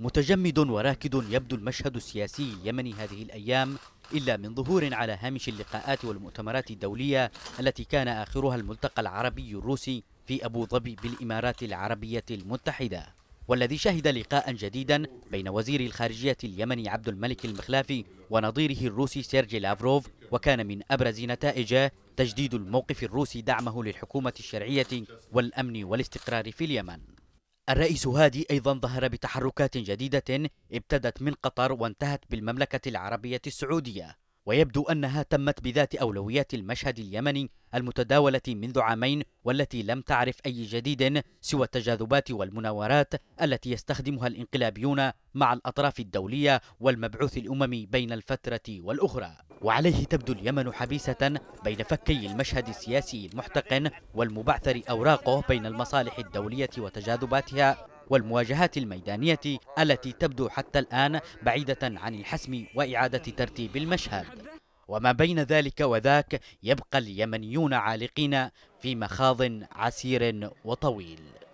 متجمد وراكد يبدو المشهد السياسي اليمني هذه الأيام إلا من ظهور على هامش اللقاءات والمؤتمرات الدولية التي كان آخرها الملتقى العربي الروسي في أبو ظبي بالإمارات العربية المتحدة والذي شهد لقاء جديدا بين وزير الخارجية اليمني عبد الملك المخلافي ونظيره الروسي سيرجي لافروف وكان من أبرز نتائجه تجديد الموقف الروسي دعمه للحكومة الشرعية والأمن والاستقرار في اليمن الرئيس هادي أيضا ظهر بتحركات جديدة ابتدت من قطر وانتهت بالمملكة العربية السعودية ويبدو أنها تمت بذات أولويات المشهد اليمني المتداولة منذ عامين والتي لم تعرف أي جديد سوى التجاذبات والمناورات التي يستخدمها الانقلابيون مع الأطراف الدولية والمبعوث الأممي بين الفترة والأخرى وعليه تبدو اليمن حبيسة بين فكي المشهد السياسي المحتقن والمبعثر أوراقه بين المصالح الدولية وتجاذباتها والمواجهات الميدانية التي تبدو حتى الآن بعيدة عن الحسم وإعادة ترتيب المشهد وما بين ذلك وذاك يبقى اليمنيون عالقين في مخاض عسير وطويل